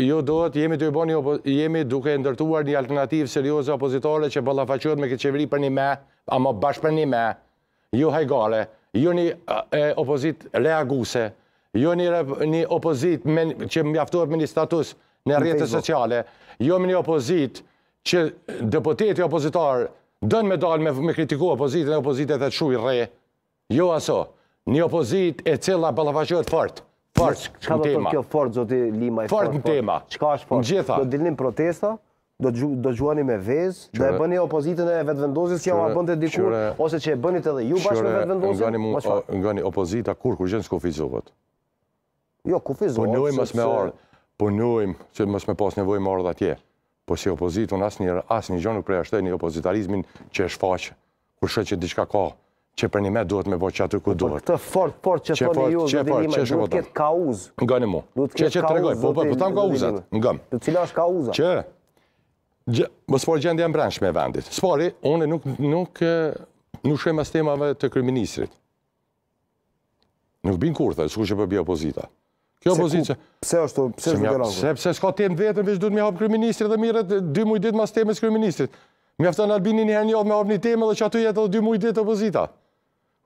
Jo dohet, jemi të i boni, jemi duke ndërtuar një alternativë serioze opozitore që balafaqot me këtë qeveri për një me, ama bashkë për një me, ju jo hajgare, ju jo jo një opozit reaguse, ju një opozit që mjaftohet me një status në rjetët sociale, ju një opozit që dëpoteti opozitarë dënë me dalë me kritiku opozitën e opozitët e të shuj re, ju aso, një opozit e cilla balafaqot fartë, Fort, çka do të kjo fort zoti Lima i fort? Fort në tema. Çka është fort? Gjitha. Do dilnim protesta, do do gjuani me vez, qure, do e bëni opozitën e vetvendosjes që ja bënte dikur ose që e bënit edhe ju bashkë me vetvendosjen. Ngani opozita kur kur gjën skufizohet. Jo, kufizohet. Punojmë as me ardh, punojmë që mos me pas nevojë marrë atje. Po si opozitë, unë asë një, asë një gjonë nuk prej ashtë një opozitarizmin që është faqë, kur shë që diçka ka, që për një me duhet me voqë aty ku po, duhet. Këtë fort, fort që thoni ju, dhe dhe dhe dhe dhe dhe dhe dhe dhe dhe dhe dhe dhe dhe dhe të dhe dhe dhe dhe dhe dhe dhe dhe dhe dhe dhe dhe dhe dhe dhe dhe dhe dhe dhe nuk nuk nuk shumë as temave të kryeministrit. Nuk bin kurthe, sku që po bie opozita. Kjo opozita. Pse është, pse është Sepse s'ka temë vetëm veç duhet kryeministri dhe mirë 2 muaj ditë mas Mjafton me hap temë edhe ditë opozita.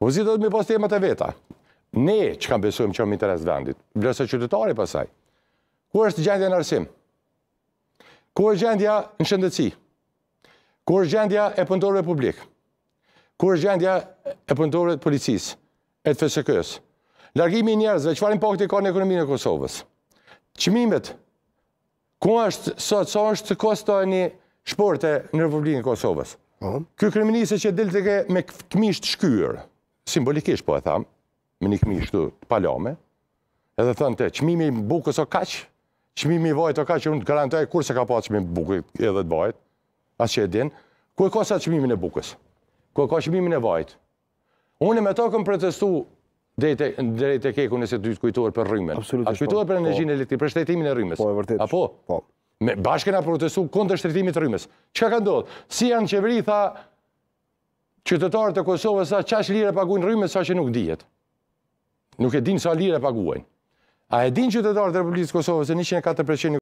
Vëzit po do të mi pas temet e veta. Ne që kam besuim që jam interes vendit, e qytetari pasaj. Ku është gjendja në arsim? Ku është gjendja në shëndëci? Ku është gjendja e pëndorëve publik? Ku është gjendja e pëndorëve të policis? E të fësëkës? Largimi njerëzve, që farin pakët ka në ekonominë e Kosovës? Qëmimet? Ku është, sa sa është, ku e të një shporte në Republikën në Kosovës? Kjo po. kërëminisë që dhe dhe dhe dhe dhe shkyrë, simbolikisht po e tham, me një këmishtu të palame, edhe thënë të qmimi i bukës o kaqë, qmimi i o kaqë, unë të garantoj kur se ka pa qmimi i bukës edhe të vajtë, asë që e din, ku e ka sa qmimi në bukës, ku e ka qmimi në vajtë. Unë e me to këmë protestu drejt e keku nëse të kujtuar për rrimën, a kujtuar po. për energjin po. e litri, për shtetimin e rrimës, a po, po. bashkën a protestu kontër shtetimit rrimës. Që ka ndodhë? Si janë qeveri, tha, qytetarët e Kosovës sa qash lire paguajnë rrime, sa që nuk dijet. Nuk e din sa lire paguajnë. A e din qytetarët e Republikës Kosovës e 104%